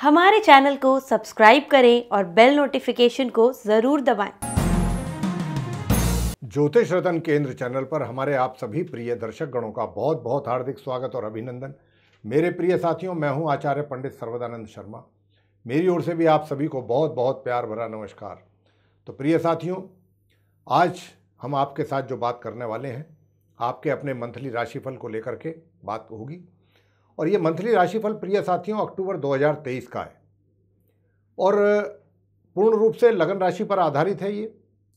हमारे चैनल को सब्सक्राइब करें और बेल नोटिफिकेशन को जरूर दबाएं। ज्योतिष रतन केंद्र चैनल पर हमारे आप सभी प्रिय दर्शक गणों का बहुत बहुत हार्दिक स्वागत और अभिनंदन मेरे प्रिय साथियों मैं हूं आचार्य पंडित सर्वदानंद शर्मा मेरी ओर से भी आप सभी को बहुत बहुत प्यार भरा नमस्कार तो प्रिय साथियों आज हम आपके साथ जो बात करने वाले हैं आपके अपने मंथली राशिफल को लेकर के बात होगी और ये मंथली राशिफल प्रिय साथियों अक्टूबर 2023 का है और पूर्ण रूप से लगन राशि पर आधारित है ये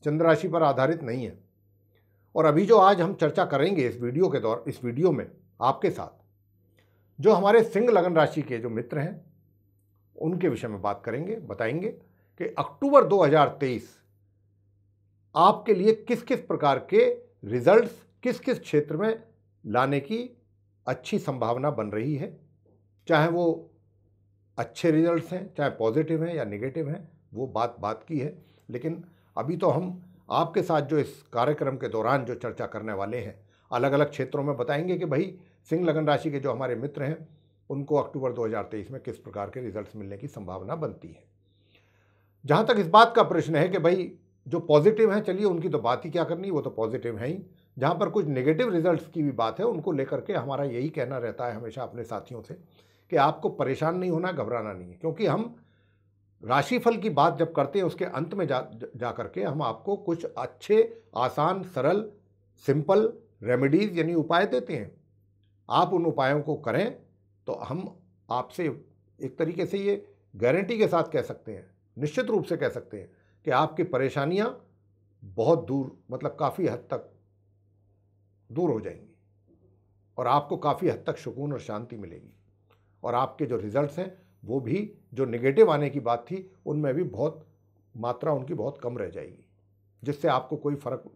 चंद्र राशि पर आधारित नहीं है और अभी जो आज हम चर्चा करेंगे इस वीडियो के दौर इस वीडियो में आपके साथ जो हमारे सिंह लगन राशि के जो मित्र हैं उनके विषय में बात करेंगे बताएंगे कि अक्टूबर 2023 आपके लिए किस किस प्रकार के रिजल्ट्स किस किस क्षेत्र में लाने की अच्छी संभावना बन रही है चाहे वो अच्छे रिजल्ट्स हैं चाहे पॉजिटिव हैं या निगेटिव हैं वो बात बात की है लेकिन अभी तो हम आपके साथ जो इस कार्यक्रम के दौरान जो चर्चा करने वाले हैं अलग अलग क्षेत्रों में बताएंगे कि भाई सिंह लगन राशि के जो हमारे मित्र हैं उनको अक्टूबर 2023 में किस प्रकार के रिजल्ट्स मिलने की संभावना बनती है जहाँ तक इस बात का प्रश्न है कि भाई जो पॉजिटिव हैं चलिए उनकी तो बात ही क्या करनी वो तो पॉजिटिव हैं ही जहाँ पर कुछ नेगेटिव रिजल्ट्स की भी बात है उनको लेकर के हमारा यही कहना रहता है हमेशा अपने साथियों से कि आपको परेशान नहीं होना घबराना नहीं है क्योंकि हम राशिफल की बात जब करते हैं उसके अंत में जा जा करके हम आपको कुछ अच्छे आसान सरल सिंपल रेमेडीज़ यानी उपाय देते हैं आप उन उपायों को करें तो हम आपसे एक तरीके से ये गारंटी के साथ कह सकते हैं निश्चित रूप से कह सकते हैं कि आपकी परेशानियां बहुत दूर मतलब काफ़ी हद तक दूर हो जाएंगी और आपको काफ़ी हद तक सुकून और शांति मिलेगी और आपके जो रिज़ल्ट हैं वो भी जो निगेटिव आने की बात थी उनमें भी बहुत मात्रा उनकी बहुत कम रह जाएगी जिससे आपको कोई फर्क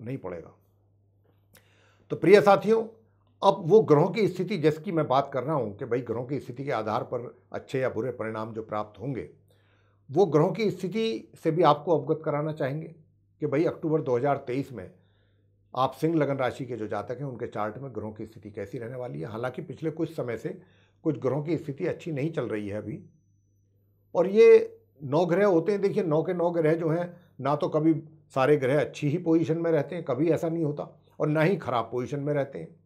नहीं पड़ेगा तो प्रिय साथियों अब वो ग्रहों की स्थिति जिसकी मैं बात कर रहा हूँ कि भाई ग्रहों की स्थिति के आधार पर अच्छे या बुरे परिणाम जो प्राप्त होंगे वो ग्रहों की स्थिति से भी आपको अवगत कराना चाहेंगे कि भाई अक्टूबर 2023 में आप सिंह लगन राशि के जो जातक हैं उनके चार्ट में ग्रहों की स्थिति कैसी रहने वाली है हालांकि पिछले कुछ समय से कुछ ग्रहों की स्थिति अच्छी नहीं चल रही है अभी और ये नौ ग्रह होते हैं देखिए नौ के नौ ग्रह जो हैं ना तो कभी सारे ग्रह अच्छी ही पोजिशन में रहते हैं कभी ऐसा नहीं होता और ना ही खराब पोजिशन में रहते हैं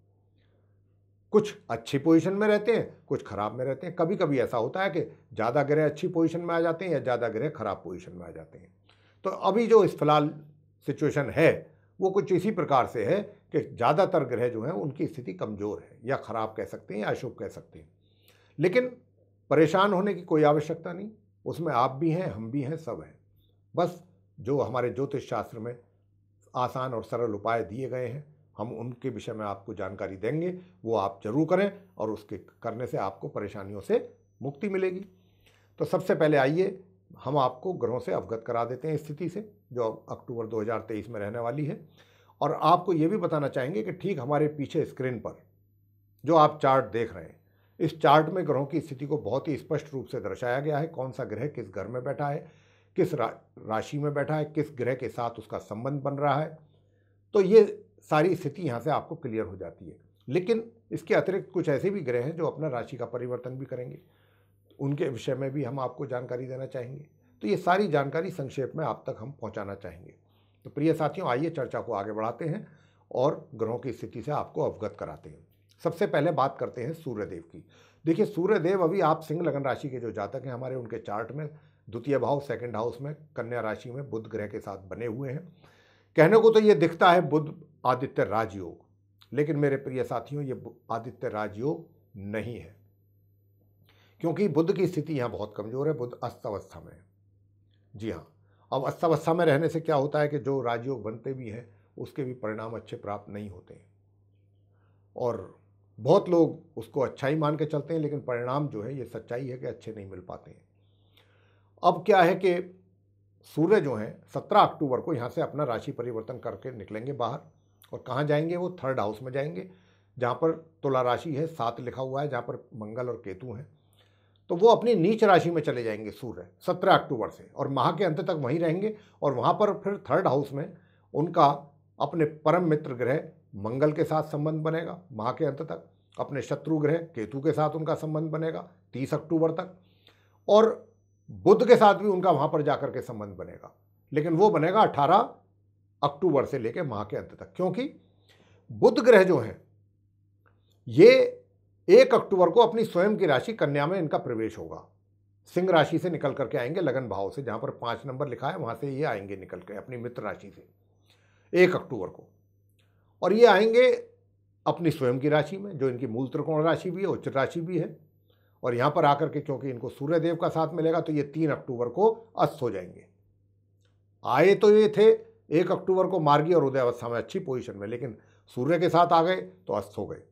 कुछ अच्छी पोजीशन में रहते हैं कुछ ख़राब में रहते हैं कभी कभी ऐसा होता है कि ज़्यादा ग्रह अच्छी पोजीशन में आ जाते हैं या ज़्यादा ग्रह ख़राब पोजीशन में आ जाते हैं तो अभी जो इस फिलहाल सिचुएशन है वो कुछ इसी प्रकार से है कि ज़्यादातर ग्रह जो हैं उनकी स्थिति कमज़ोर है या ख़राब कह सकते हैं या अशुभ कह सकते हैं लेकिन परेशान होने की कोई आवश्यकता नहीं उसमें आप भी हैं हम भी हैं सब हैं बस जो हमारे ज्योतिष शास्त्र में आसान और सरल उपाय दिए गए हैं हम उनके विषय में आपको जानकारी देंगे वो आप जरूर करें और उसके करने से आपको परेशानियों से मुक्ति मिलेगी तो सबसे पहले आइए हम आपको ग्रहों से अवगत करा देते हैं स्थिति से जो अक्टूबर 2023 में रहने वाली है और आपको ये भी बताना चाहेंगे कि ठीक हमारे पीछे स्क्रीन पर जो आप चार्ट देख रहे हैं इस चार्ट में ग्रहों की स्थिति को बहुत ही स्पष्ट रूप से दर्शाया गया है कौन सा ग्रह किस घर में बैठा है किस रा, राशि में बैठा है किस ग्रह के साथ उसका संबंध बन रहा है तो ये सारी स्थिति यहाँ से आपको क्लियर हो जाती है लेकिन इसके अतिरिक्त कुछ ऐसे भी ग्रह हैं जो अपना राशि का परिवर्तन भी करेंगे उनके विषय में भी हम आपको जानकारी देना चाहेंगे तो ये सारी जानकारी संक्षेप में आप तक हम पहुँचाना चाहेंगे तो प्रिय साथियों आइए चर्चा को आगे बढ़ाते हैं और ग्रहों की स्थिति से आपको अवगत कराते हैं सबसे पहले बात करते हैं सूर्यदेव की देखिए सूर्यदेव अभी आप सिंह लगन राशि के जो जातक हैं हमारे उनके चार्ट में द्वितीय भाव सेकंड हाउस में कन्या राशि में बुध ग्रह के साथ बने हुए हैं कहने को तो ये दिखता है बुद्ध आदित्य राजयोग लेकिन मेरे प्रिय साथियों ये आदित्य राजयोग नहीं है क्योंकि बुद्ध की स्थिति यहाँ बहुत कमज़ोर है बुद्ध अस्थावस्था में जी हाँ अब अस्थावस्था में रहने से क्या होता है कि जो राजयोग बनते भी हैं उसके भी परिणाम अच्छे प्राप्त नहीं होते और बहुत लोग उसको अच्छा ही मान के चलते हैं लेकिन परिणाम जो है ये सच्चाई है कि अच्छे नहीं मिल पाते हैं अब क्या है कि सूर्य जो है सत्रह अक्टूबर को यहाँ से अपना राशि परिवर्तन करके निकलेंगे बाहर और कहाँ जाएंगे वो थर्ड हाउस में जाएंगे जहाँ पर तुला राशि है सात लिखा हुआ है जहाँ पर मंगल और केतु हैं तो वो अपनी नीच राशि में चले जाएंगे सूर्य सत्रह अक्टूबर से और माह के अंत तक वहीं रहेंगे और वहाँ पर फिर थर्ड हाउस में उनका अपने परम मित्र ग्रह मंगल के साथ संबंध बनेगा माह के अंत तक अपने शत्रु ग्रह केतु के साथ उनका संबंध बनेगा तीस अक्टूबर तक और बुद्ध के साथ भी उनका वहां पर जाकर के संबंध बनेगा लेकिन वो बनेगा 18 अक्टूबर से लेकर माह के अंत तक क्योंकि बुद्ध ग्रह जो हैं ये एक अक्टूबर को अपनी स्वयं की राशि कन्या में इनका प्रवेश होगा सिंह राशि से निकल करके आएंगे लगन भाव से जहाँ पर पाँच नंबर लिखा है वहाँ से ये आएंगे निकल के अपनी मित्र राशि से एक अक्टूबर को और ये आएंगे अपनी स्वयं की राशि में जो इनकी मूल त्रिकोण राशि भी है उच्च राशि भी है और यहाँ पर आकर के क्योंकि इनको सूर्यदेव का साथ मिलेगा तो ये तीन अक्टूबर को अस्त हो जाएंगे आए तो ये थे एक अक्टूबर को मार्गी और उदयावस्था में अच्छी पोजिशन में लेकिन सूर्य के साथ आ गए तो अस्त हो गए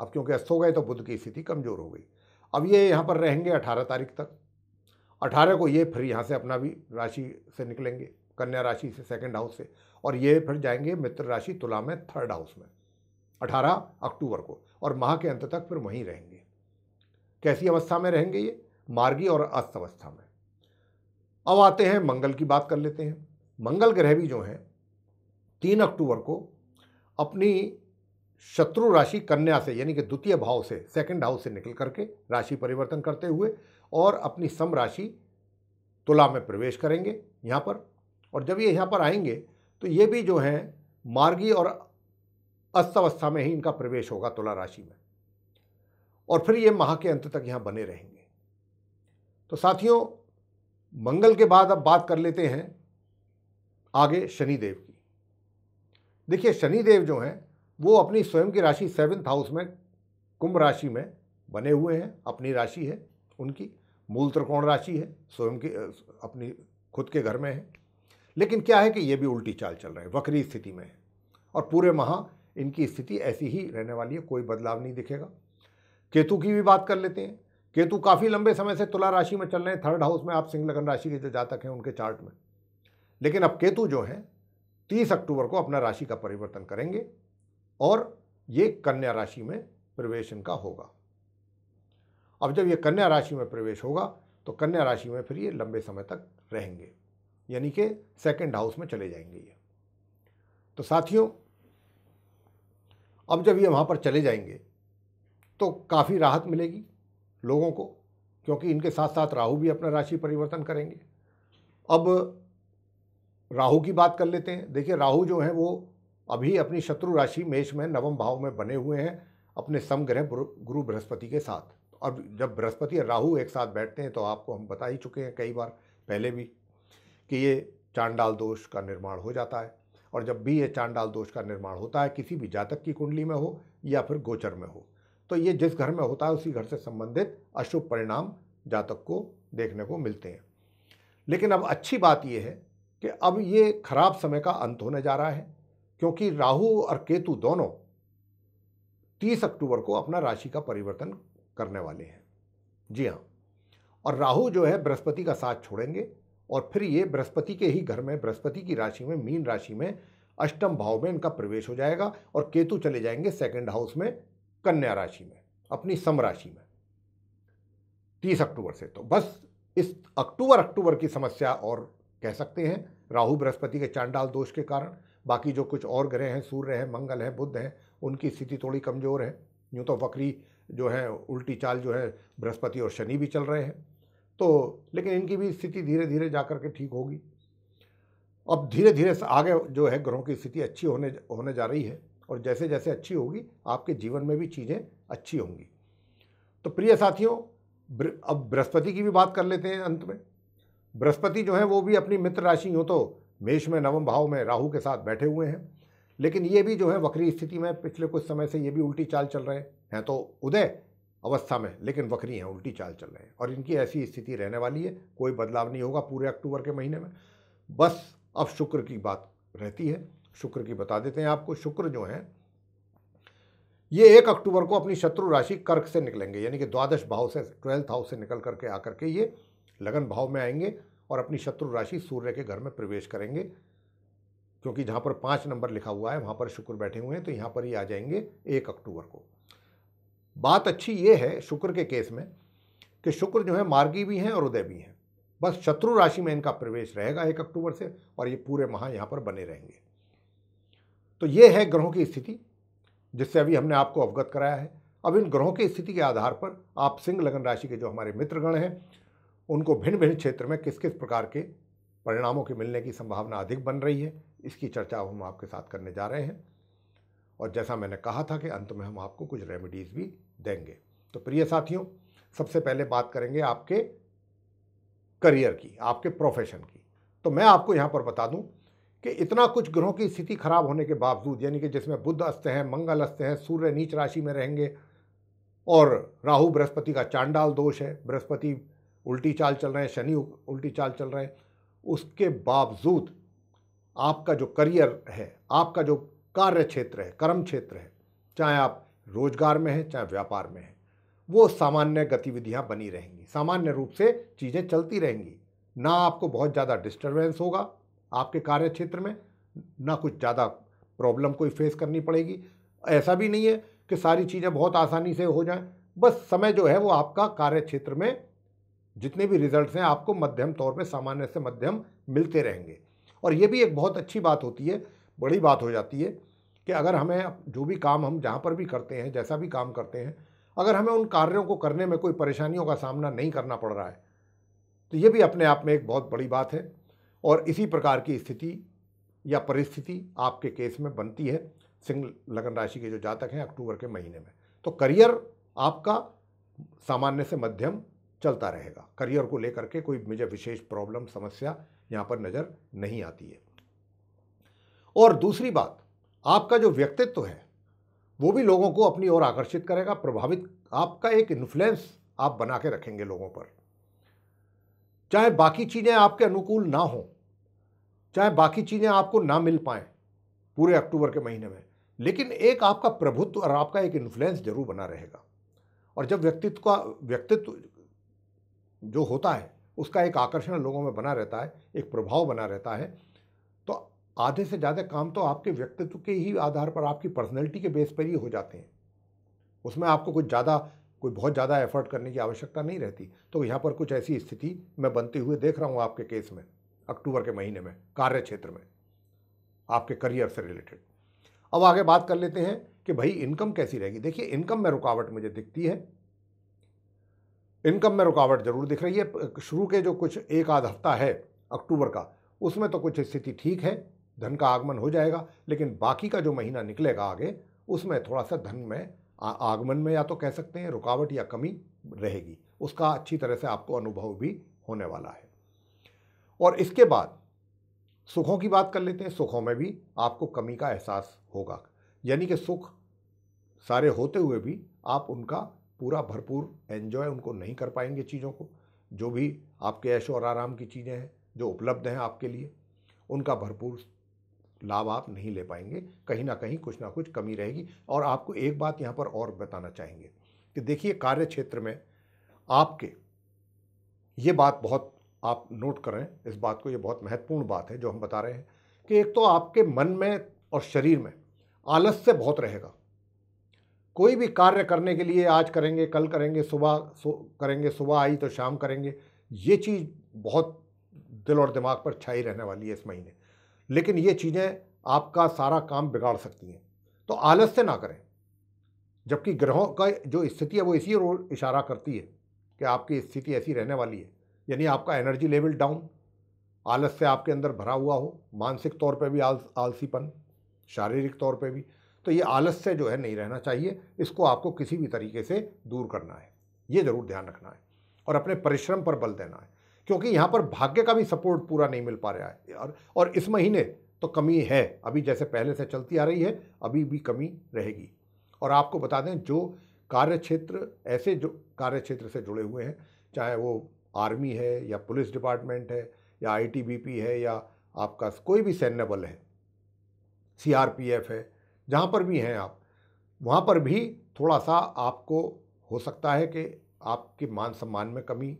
अब क्योंकि अस्त हो गए तो बुद्ध की स्थिति कमज़ोर हो गई अब ये यहाँ पर रहेंगे अठारह तारीख तक अठारह को ये फिर यहाँ से अपना भी राशि से निकलेंगे कन्या राशि से सेकंड हाउस से और ये फिर जाएंगे मित्र राशि तुला में थर्ड हाउस में अठारह अक्टूबर को और माह के अंत तक फिर वहीं रहेंगे कैसी अवस्था में रहेंगे ये मार्गी और अस्त अवस्था में अब आते हैं मंगल की बात कर लेते हैं मंगल ग्रह भी जो है तीन अक्टूबर को अपनी शत्रु राशि कन्या से यानी कि द्वितीय भाव से सेकंड हाउस से निकल करके राशि परिवर्तन करते हुए और अपनी सम राशि तुला में प्रवेश करेंगे यहाँ पर और जब ये यहाँ पर आएंगे तो ये भी जो हैं मार्गी और अवस्था में ही इनका प्रवेश होगा तुला राशि में और फिर ये माह के अंत तक यहाँ बने रहेंगे तो साथियों मंगल के बाद अब बात कर लेते हैं आगे शनिदेव की देखिए शनिदेव जो हैं वो अपनी स्वयं की राशि सेवन्थ हाउस में कुंभ राशि में बने हुए हैं अपनी राशि है उनकी मूल त्रिकोण राशि है स्वयं की अपनी खुद के घर में है लेकिन क्या है कि ये भी उल्टी चाल चल रहा है वक्री स्थिति में है और पूरे माह इनकी स्थिति ऐसी ही रहने वाली है कोई बदलाव नहीं दिखेगा केतु की भी बात कर लेते हैं केतु काफ़ी लंबे समय से तुला राशि में चल रहे हैं थर्ड हाउस में आप सिंह लगन राशि के जो जातक हैं उनके चार्ट में लेकिन अब केतु जो हैं तीस अक्टूबर को अपना राशि का परिवर्तन करेंगे और ये कन्या राशि में प्रवेश इनका होगा अब जब ये कन्या राशि में प्रवेश होगा तो कन्या राशि में फिर ये लंबे समय तक रहेंगे यानी कि सेकंड हाउस में चले जाएंगे ये तो साथियों अब जब ये वहाँ पर चले जाएंगे तो काफ़ी राहत मिलेगी लोगों को क्योंकि इनके साथ साथ राहु भी अपना राशि परिवर्तन करेंगे अब राहु की बात कर लेते हैं देखिए राहु जो है वो अभी अपनी शत्रु राशि मेष में नवम भाव में बने हुए हैं अपने समग्रह गुरु बृहस्पति के साथ और जब बृहस्पति और राहु एक साथ बैठते हैं तो आपको हम बता ही चुके हैं कई बार पहले भी कि ये चांडाल दोष का निर्माण हो जाता है और जब भी ये चांडाल दोष का निर्माण होता है किसी भी जातक की कुंडली में हो या फिर गोचर में हो तो ये जिस घर में होता है उसी घर से संबंधित अशुभ परिणाम जातक को देखने को मिलते हैं लेकिन अब अच्छी बात यह है कि अब ये खराब समय का अंत होने जा रहा है क्योंकि राहु और केतु दोनों 30 अक्टूबर को अपना राशि का परिवर्तन करने वाले हैं जी हाँ और राहु जो है बृहस्पति का साथ छोड़ेंगे और फिर ये बृहस्पति के ही घर में बृहस्पति की राशि में मीन राशि में अष्टम भाव में इनका प्रवेश हो जाएगा और केतु चले जाएंगे सेकंड हाउस में कन्या राशि में अपनी सम राशि में तीस अक्टूबर से तो बस इस अक्टूबर अक्टूबर की समस्या और कह सकते हैं राहु बृहस्पति के चांडाल दोष के कारण बाकी जो कुछ और ग्रह हैं सूर्य हैं मंगल हैं बुद्ध हैं उनकी स्थिति थोड़ी कमज़ोर है यूँ तो वक्री जो है उल्टी चाल जो है बृहस्पति और शनि भी चल रहे हैं तो लेकिन इनकी भी स्थिति धीरे धीरे जा कर के ठीक होगी अब धीरे धीरे आगे जो है ग्रहों की स्थिति अच्छी होने होने जा रही है और जैसे जैसे अच्छी होगी आपके जीवन में भी चीज़ें अच्छी होंगी तो प्रिय साथियों अब बृहस्पति की भी बात कर लेते हैं अंत में बृहस्पति जो है वो भी अपनी मित्र राशि यूँ तो मेष में नवम भाव में राहु के साथ बैठे हुए हैं लेकिन ये भी जो है वक्री स्थिति में पिछले कुछ समय से ये भी उल्टी चाल चल रहे हैं तो उदय अवस्था में लेकिन वक्री हैं उल्टी चाल चल रहे हैं और इनकी ऐसी स्थिति रहने वाली है कोई बदलाव नहीं होगा पूरे अक्टूबर के महीने में बस अब शुक्र की बात रहती है शुक्र की बता देते हैं आपको शुक्र जो है ये एक अक्टूबर को अपनी शत्रु राशि कर्क से निकलेंगे यानी कि द्वादश भाव से ट्वेल्थ हाउस से निकल करके आकर के ये लगन भाव में आएंगे और अपनी शत्रु राशि सूर्य के घर में प्रवेश करेंगे क्योंकि जहाँ पर पाँच नंबर लिखा हुआ है वहाँ पर शुक्र बैठे हुए हैं तो यहाँ पर ही आ जाएंगे एक अक्टूबर को बात अच्छी ये है शुक्र के केस में कि शुक्र जो है मार्गी भी हैं और उदय भी हैं बस शत्रु राशि में इनका प्रवेश रहेगा एक अक्टूबर से और ये पूरे माह यहाँ पर बने रहेंगे तो ये है ग्रहों की स्थिति जिससे अभी हमने आपको अवगत कराया है अब इन ग्रहों की स्थिति के आधार पर आप सिंह लग्न राशि के जो हमारे मित्रगण हैं उनको भिन्न भिन्न क्षेत्र में किस किस प्रकार के परिणामों के मिलने की संभावना अधिक बन रही है इसकी चर्चा हम आपके साथ करने जा रहे हैं और जैसा मैंने कहा था कि अंत में हम आपको कुछ रेमेडीज़ भी देंगे तो प्रिय साथियों सबसे पहले बात करेंगे आपके करियर की आपके प्रोफेशन की तो मैं आपको यहाँ पर बता दूँ कि इतना कुछ ग्रहों की स्थिति खराब होने के बावजूद यानी कि जिसमें बुद्ध अस्त हैं मंगल अस्त हैं सूर्य नीच राशि में रहेंगे और राहु बृहस्पति का चांडाल दोष है बृहस्पति उल्टी चाल चल रहे हैं शनि उल्टी चाल चल रहे हैं उसके बावजूद आपका जो करियर है आपका जो कार्य क्षेत्र है कर्म क्षेत्र है चाहे आप रोजगार में हैं चाहे व्यापार में हैं वो सामान्य गतिविधियाँ बनी रहेंगी सामान्य रूप से चीज़ें चलती रहेंगी ना आपको बहुत ज़्यादा डिस्टर्बेंस होगा आपके कार्य क्षेत्र में ना कुछ ज़्यादा प्रॉब्लम कोई फेस करनी पड़ेगी ऐसा भी नहीं है कि सारी चीज़ें बहुत आसानी से हो जाए बस समय जो है वो आपका कार्य क्षेत्र में जितने भी रिजल्ट्स हैं आपको मध्यम तौर पे सामान्य से मध्यम मिलते रहेंगे और ये भी एक बहुत अच्छी बात होती है बड़ी बात हो जाती है कि अगर हमें जो भी काम हम जहाँ पर भी करते हैं जैसा भी काम करते हैं अगर हमें उन कार्यों को करने में कोई परेशानियों का सामना नहीं करना पड़ रहा है तो ये भी अपने आप में एक बहुत बड़ी बात है और इसी प्रकार की स्थिति या परिस्थिति आपके केस में बनती है सिंह लगन राशि के जो जातक हैं अक्टूबर के महीने में तो करियर आपका सामान्य से मध्यम चलता रहेगा करियर को लेकर के कोई मुझे विशेष प्रॉब्लम समस्या यहाँ पर नज़र नहीं आती है और दूसरी बात आपका जो व्यक्तित्व है वो भी लोगों को अपनी ओर आकर्षित करेगा प्रभावित आपका एक इन्फ्लुएंस आप बना के रखेंगे लोगों पर चाहे बाकी चीज़ें आपके अनुकूल ना हों चाहे बाकी चीज़ें आपको ना मिल पाएँ पूरे अक्टूबर के महीने में लेकिन एक आपका प्रभुत्व और आपका एक इन्फ्लुएंस जरूर बना रहेगा और जब व्यक्तित्व का व्यक्तित्व जो होता है उसका एक आकर्षण लोगों में बना रहता है एक प्रभाव बना रहता है तो आधे से ज़्यादा काम तो आपके व्यक्तित्व के ही आधार पर आपकी पर्सनैलिटी के बेस पर ही हो जाते हैं उसमें आपको कुछ ज़्यादा कोई बहुत ज़्यादा एफर्ट करने की आवश्यकता नहीं रहती तो यहाँ पर कुछ ऐसी स्थिति मैं बनते हुए देख रहा हूँ आपके केस में अक्टूबर के महीने में कार्य क्षेत्र में आपके करियर से रिलेटेड अब आगे बात कर लेते हैं कि भाई इनकम कैसी रहेगी देखिए इनकम में रुकावट मुझे दिखती है इनकम में रुकावट जरूर दिख रही है शुरू के जो कुछ एक आध हफ्ता है अक्टूबर का उसमें तो कुछ स्थिति ठीक है धन का आगमन हो जाएगा लेकिन बाकी का जो महीना निकलेगा आगे उसमें थोड़ा सा धन में आगमन में या तो कह सकते हैं रुकावट या कमी रहेगी उसका अच्छी तरह से आपको अनुभव भी होने वाला है और इसके बाद सुखों की बात कर लेते हैं सुखों में भी आपको कमी का एहसास होगा यानी कि सुख सारे होते हुए भी आप उनका पूरा भरपूर एन्जॉय उनको नहीं कर पाएंगे चीज़ों को जो भी आपके ऐश और आराम की चीज़ें हैं जो उपलब्ध हैं आपके लिए उनका भरपूर लाभ आप नहीं ले पाएंगे कहीं ना कहीं कुछ ना कुछ कमी रहेगी और आपको एक बात यहाँ पर और बताना चाहेंगे कि देखिए कार्य क्षेत्र में आपके ये बात बहुत आप नोट करें इस बात को ये बहुत महत्वपूर्ण बात है जो हम बता रहे हैं कि एक तो आपके मन में और शरीर में आलस्य बहुत रहेगा कोई भी कार्य करने के लिए आज करेंगे कल करेंगे सुबह सु, करेंगे सुबह आई तो शाम करेंगे ये चीज़ बहुत दिल और दिमाग पर छाई रहने वाली है इस महीने लेकिन ये चीज़ें आपका सारा काम बिगाड़ सकती हैं तो आलस्य ना करें जबकि ग्रहों का जो स्थिति है वो इसी ओर इशारा करती है कि आपकी स्थिति ऐसी रहने वाली है यानी आपका एनर्जी लेवल डाउन आलस से आपके अंदर भरा हुआ हो मानसिक तौर पे भी आल आलसीपन शारीरिक तौर पे भी तो ये आलस से जो है नहीं रहना चाहिए इसको आपको किसी भी तरीके से दूर करना है ये ज़रूर ध्यान रखना है और अपने परिश्रम पर बल देना है क्योंकि यहाँ पर भाग्य का भी सपोर्ट पूरा नहीं मिल पा रहा है और, और इस महीने तो कमी है अभी जैसे पहले से चलती आ रही है अभी भी कमी रहेगी और आपको बता दें जो कार्य क्षेत्र ऐसे जो कार्य क्षेत्र से जुड़े हुए हैं चाहे वो आर्मी है या पुलिस डिपार्टमेंट है या आईटीबीपी है या आपका कोई भी सैन्य बल है सीआरपीएफ है जहाँ पर भी हैं आप वहाँ पर भी थोड़ा सा आपको हो सकता है कि आपके मान सम्मान में कमी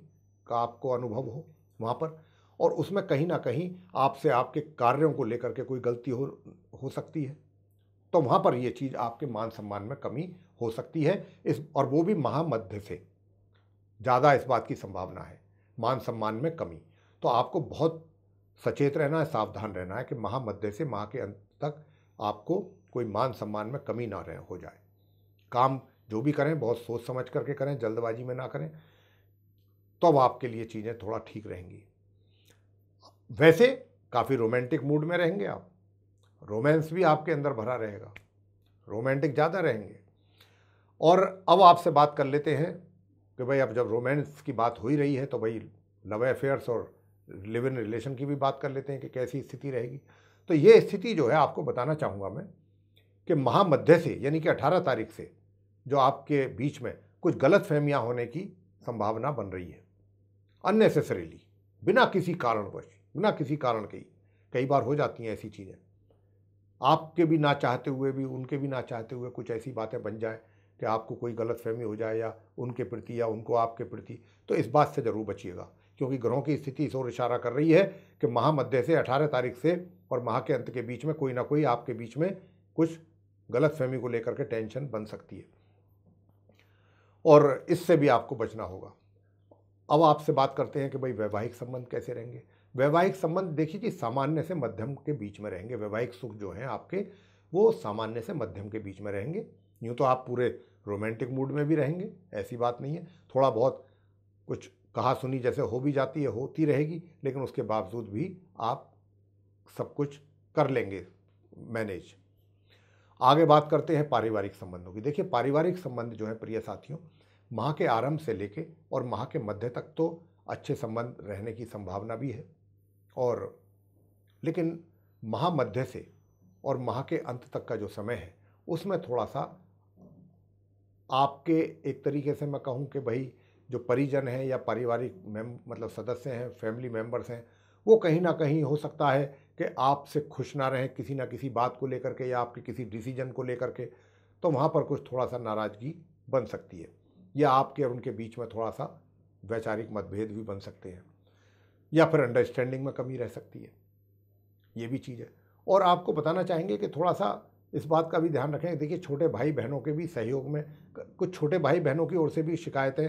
का आपको अनुभव हो वहाँ पर और उसमें कहीं ना कहीं आपसे आपके कार्यों को लेकर के कोई गलती हो हो सकती है तो वहाँ पर ये चीज़ आपके मान सम्मान में कमी हो सकती है इस और वो भी महामध्य से ज़्यादा इस बात की संभावना है मान सम्मान में कमी तो आपको बहुत सचेत रहना है सावधान रहना है कि महामध्य से माह के अंत तक आपको कोई मान सम्मान में कमी ना रहे हो जाए काम जो भी करें बहुत सोच समझ करके करें जल्दबाजी में ना करें तो अब आपके लिए चीज़ें थोड़ा ठीक रहेंगी वैसे काफ़ी रोमांटिक मूड में रहेंगे आप रोमांस भी आपके अंदर भरा रहेगा रोमांटिक ज़्यादा रहेंगे और अब आपसे बात कर लेते हैं कि भाई अब जब रोमांस की बात हो ही रही है तो भाई लव अफेयर्स और लिव इन रिलेशन की भी बात कर लेते हैं कि कैसी स्थिति रहेगी तो ये स्थिति जो है आपको बताना चाहूँगा मैं कि महामध्य से यानी कि 18 तारीख से जो आपके बीच में कुछ गलत फहमियाँ होने की संभावना बन रही है अननेसेसरीली बिना किसी कारणवश बिना किसी कारण के ही कई बार हो जाती हैं ऐसी चीज़ें आपके भी ना चाहते हुए भी उनके भी ना चाहते हुए कुछ ऐसी बातें बन जाए कि आपको कोई गलत फहमी हो जाए या उनके प्रति या उनको आपके प्रति तो इस बात से ज़रूर बचिएगा क्योंकि ग्रहों की स्थिति इस ओर इशारा कर रही है कि माह मध्य से अठारह तारीख से और माह के अंत के बीच में कोई ना कोई आपके बीच में कुछ गलत फहमी को लेकर के टेंशन बन सकती है और इससे भी आपको बचना होगा अब आपसे बात करते हैं कि भाई वैवाहिक संबंध कैसे रहेंगे वैवाहिक संबंध देखिए कि सामान्य से मध्यम के बीच में रहेंगे वैवाहिक सुख जो हैं आपके वो सामान्य से मध्यम के बीच में रहेंगे यूँ तो आप पूरे रोमांटिक मूड में भी रहेंगे ऐसी बात नहीं है थोड़ा बहुत कुछ कहा सुनी जैसे हो भी जाती है होती रहेगी लेकिन उसके बावजूद भी आप सब कुछ कर लेंगे मैनेज आगे बात करते हैं पारिवारिक संबंधों की देखिए पारिवारिक संबंध जो है प्रिय साथियों माह के आरंभ से लेके और माह के मध्य तक तो अच्छे संबंध रहने की संभावना भी है और लेकिन माह मध्य से और माह के अंत तक का जो समय है उसमें थोड़ा सा आपके एक तरीके से मैं कहूँ कि भाई जो परिजन हैं या पारिवारिक मेम मतलब सदस्य हैं फैमिली मेम्बर्स हैं वो कहीं ना कहीं हो सकता है कि आपसे खुश ना रहें किसी ना किसी बात को लेकर के या आपके किसी डिसीजन को लेकर के तो वहाँ पर कुछ थोड़ा सा नाराज़गी बन सकती है या आपके और उनके बीच में थोड़ा सा वैचारिक मतभेद भी बन सकते हैं या फिर अंडरस्टैंडिंग में कमी रह सकती है ये भी चीज़ है और आपको बताना चाहेंगे कि थोड़ा सा इस बात का भी ध्यान रखें देखिए छोटे भाई बहनों के भी सहयोग में कुछ छोटे भाई बहनों की ओर से भी शिकायतें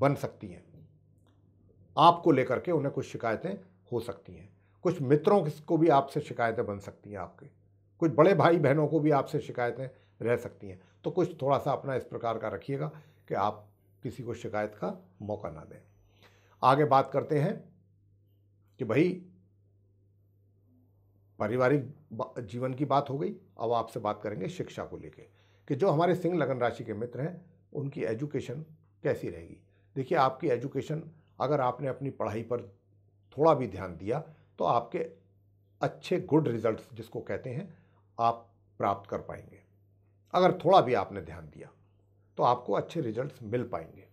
बन सकती हैं आपको लेकर के उन्हें कुछ शिकायतें हो सकती हैं कुछ मित्रों को भी आपसे शिकायतें बन सकती हैं आपके कुछ बड़े भाई बहनों को भी आपसे शिकायतें रह सकती हैं तो कुछ थोड़ा सा अपना इस प्रकार का रखिएगा कि आप किसी को शिकायत का मौका ना दें आगे बात करते हैं कि भाई पारिवारिक जीवन की बात हो गई अब आपसे बात करेंगे शिक्षा को लेके कि जो हमारे सिंह लगन राशि के मित्र हैं उनकी एजुकेशन कैसी रहेगी देखिए आपकी एजुकेशन अगर आपने अपनी पढ़ाई पर थोड़ा भी ध्यान दिया तो आपके अच्छे गुड रिजल्ट्स जिसको कहते हैं आप प्राप्त कर पाएंगे अगर थोड़ा भी आपने ध्यान दिया तो आपको अच्छे रिजल्ट्स मिल पाएंगे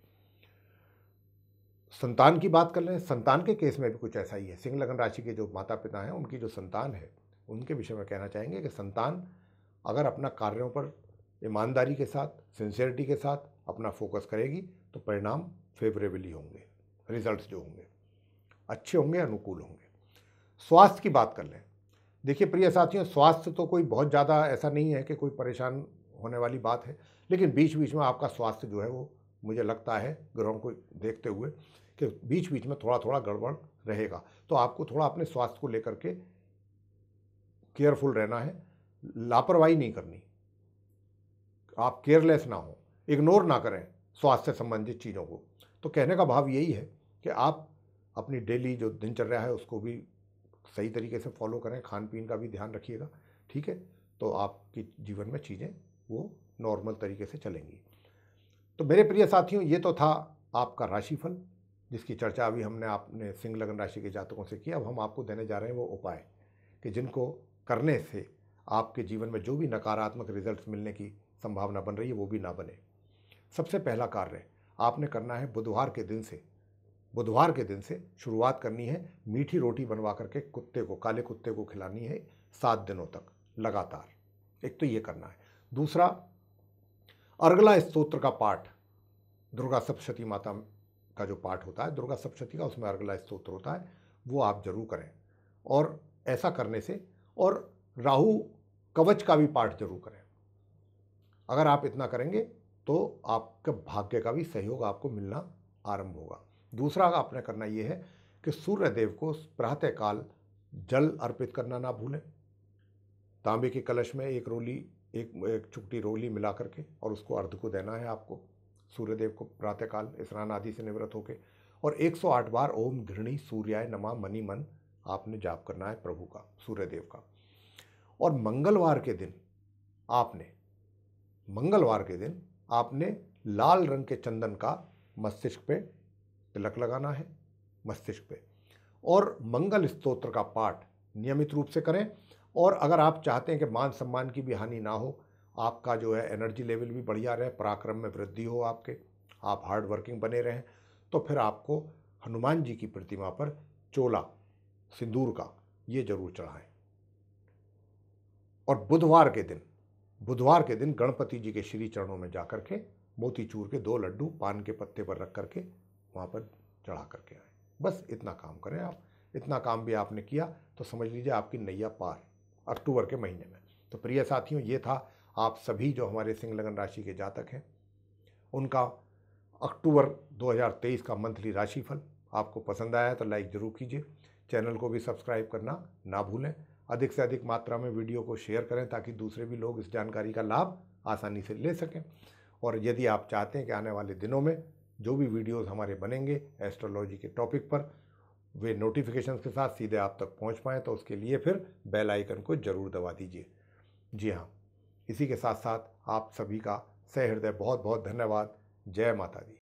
संतान की बात कर लें संतान के केस में भी कुछ ऐसा ही है सिंह लगन राशि के जो माता पिता हैं उनकी जो संतान है उनके विषय में कहना चाहेंगे कि संतान अगर अपना कार्यों पर ईमानदारी के साथ सिंसियरिटी के साथ अपना फोकस करेगी तो परिणाम फेवरेबली होंगे रिजल्ट्स जो होंगे अच्छे होंगे अनुकूल होंगे स्वास्थ्य की बात कर लें देखिए प्रिय साथियों स्वास्थ्य तो कोई बहुत ज़्यादा ऐसा नहीं है कि कोई परेशान होने वाली बात है लेकिन बीच बीच में आपका स्वास्थ्य जो है वो मुझे लगता है ग्रहों को देखते हुए कि बीच बीच में थोड़ा थोड़ा गड़बड़ रहेगा तो आपको थोड़ा अपने स्वास्थ्य को लेकर के केयरफुल रहना है लापरवाही नहीं करनी आप केयरलेस ना हो इग्नोर ना करें स्वास्थ्य से संबंधित चीज़ों को तो कहने का भाव यही है कि आप अपनी डेली जो दिनचर्या है उसको भी सही तरीके से फॉलो करें खान पीन का भी ध्यान रखिएगा ठीक है तो आपके जीवन में चीज़ें वो नॉर्मल तरीके से चलेंगी तो मेरे प्रिय साथियों ये तो था आपका राशिफल जिसकी चर्चा अभी हमने आपने सिंह लग्न राशि के जातकों से की अब हम आपको देने जा रहे हैं वो उपाय कि जिनको करने से आपके जीवन में जो भी नकारात्मक रिजल्ट मिलने की संभावना बन रही है वो भी ना बने सबसे पहला कार्य आपने करना है बुधवार के दिन से बुधवार के दिन से शुरुआत करनी है मीठी रोटी बनवा करके कुत्ते को काले कुत्ते को खिलानी है सात दिनों तक लगातार एक तो ये करना है दूसरा अर्गला स्त्रोत्र का पाठ दुर्गा सप्तशती माता का जो पाठ होता है दुर्गा सप्तशती का उसमें अर्गला स्त्रोत्र होता है वो आप जरूर करें और ऐसा करने से और राहु कवच का भी पाठ जरूर करें अगर आप इतना करेंगे तो आपके भाग्य का भी सहयोग आपको मिलना आरंभ होगा दूसरा आपने करना ये है कि सूर्य देव को प्रातःकाल जल अर्पित करना ना भूलें तांबे के कलश में एक रोली एक एक चुकटी रोली मिला करके और उसको अर्ध को देना है आपको सूर्यदेव को प्रातःकाल स्नान आदि से निवृत्त होकर और 108 बार ओम घृणी सूर्याय नमा मनी मन आपने जाप करना है प्रभु का सूर्यदेव का और मंगलवार के दिन आपने मंगलवार के दिन आपने लाल रंग के चंदन का मस्तिष्क पे तिलक लगाना है मस्तिष्क पे और मंगल स्तोत्र का पाठ नियमित रूप से करें और अगर आप चाहते हैं कि मान सम्मान की भी हानि ना हो आपका जो है एनर्जी लेवल भी बढ़िया रहे पराक्रम में वृद्धि हो आपके आप हार्ड वर्किंग बने रहें तो फिर आपको हनुमान जी की प्रतिमा पर चोला सिंदूर का ये जरूर चढ़ाएं और बुधवार के दिन बुधवार के दिन गणपति जी के श्री चरणों में जा कर के मोतीचूर के दो लड्डू पान के पत्ते पर रख करके वहाँ पर चढ़ा करके आए बस इतना काम करें आप इतना काम भी आपने किया तो समझ लीजिए आपकी नैया पार अक्टूबर के महीने में तो प्रिय साथियों ये था आप सभी जो हमारे सिंह लगन राशि के जातक हैं उनका अक्टूबर 2023 का मंथली राशिफल आपको पसंद आया तो लाइक ज़रूर कीजिए चैनल को भी सब्सक्राइब करना ना भूलें अधिक से अधिक मात्रा में वीडियो को शेयर करें ताकि दूसरे भी लोग इस जानकारी का लाभ आसानी से ले सकें और यदि आप चाहते हैं कि आने वाले दिनों में जो भी वीडियोस हमारे बनेंगे एस्ट्रोलॉजी के टॉपिक पर वे नोटिफिकेशन के साथ सीधे आप तक पहुंच पाएँ तो उसके लिए फिर बेल आइकन को ज़रूर दबा दीजिए जी हाँ इसी के साथ साथ आप सभी का सहृदय बहुत बहुत धन्यवाद जय माता दी